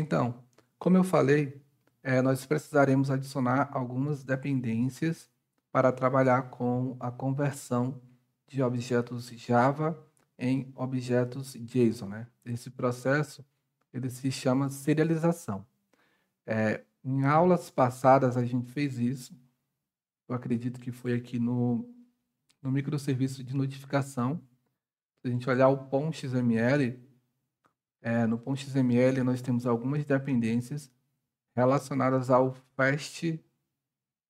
Então, como eu falei, é, nós precisaremos adicionar algumas dependências para trabalhar com a conversão de objetos Java em objetos JSON. Né? Esse processo ele se chama serialização. É, em aulas passadas a gente fez isso. Eu acredito que foi aqui no, no microserviço de notificação. Se a gente olhar o POM XML, é, no .xml nós temos algumas dependências relacionadas ao Fast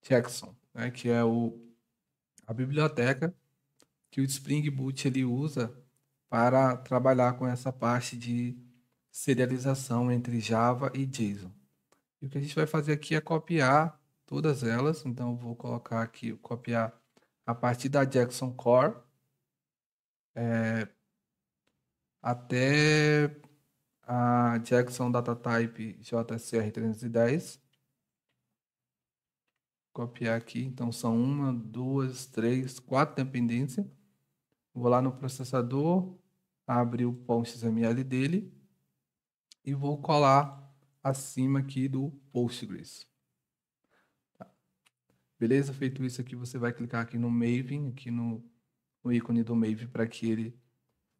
Jackson, né, que é o, a biblioteca que o Spring Boot ele usa para trabalhar com essa parte de serialização entre Java e JSON. E o que a gente vai fazer aqui é copiar todas elas, então vou colocar aqui, copiar a partir da Jackson Core é, até a Jackson Type jcr 310 Copiar aqui, então são uma, duas, três, quatro dependências. Vou lá no processador, abrir o pão XML dele e vou colar acima aqui do Postgres. Tá. Beleza? Feito isso aqui, você vai clicar aqui no Maven, aqui no, no ícone do Maven para que ele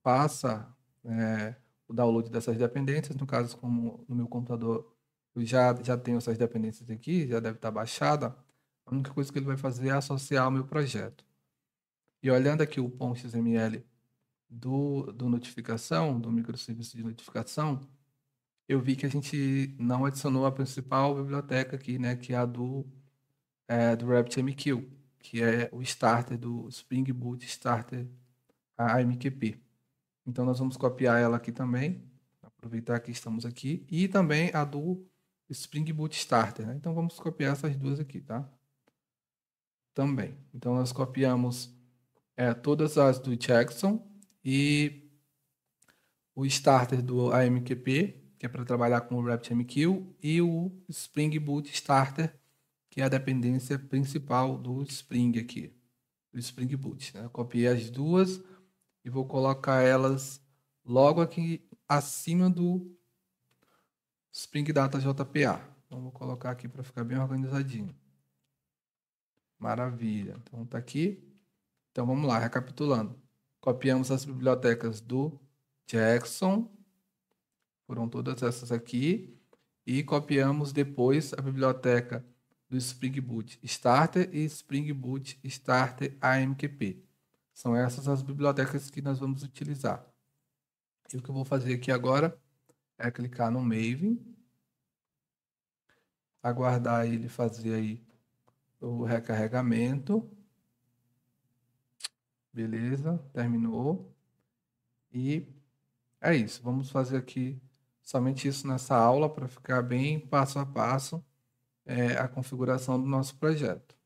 faça é, o download dessas dependências. No caso, como no meu computador eu já, já tenho essas dependências aqui, já deve estar baixada, a única coisa que ele vai fazer é associar ao meu projeto. E olhando aqui o POM XML do, do notificação, do microserviço de notificação, eu vi que a gente não adicionou a principal biblioteca aqui, né, que é a do, é, do RabbitMQ, que é o starter do Spring Boot Starter AMQP. Então nós vamos copiar ela aqui também, aproveitar que estamos aqui, e também a do Spring Boot Starter, né? Então vamos copiar essas duas aqui, tá? Também. Então nós copiamos é, todas as do Jackson e o Starter do AMQP, que é para trabalhar com o RaptMQ, e o Spring Boot Starter, que é a dependência principal do Spring aqui, do Spring Boot. Né? copiei as duas, e vou colocar elas logo aqui acima do Spring Data JPA. Então vou colocar aqui para ficar bem organizadinho. Maravilha. Então tá aqui. Então vamos lá, recapitulando. Copiamos as bibliotecas do Jackson. Foram todas essas aqui e copiamos depois a biblioteca do Spring Boot Starter e Spring Boot Starter AMQP. São essas as bibliotecas que nós vamos utilizar. E o que eu vou fazer aqui agora é clicar no Maven, aguardar ele fazer aí o recarregamento. Beleza, terminou. E é isso, vamos fazer aqui somente isso nessa aula para ficar bem passo a passo é, a configuração do nosso projeto.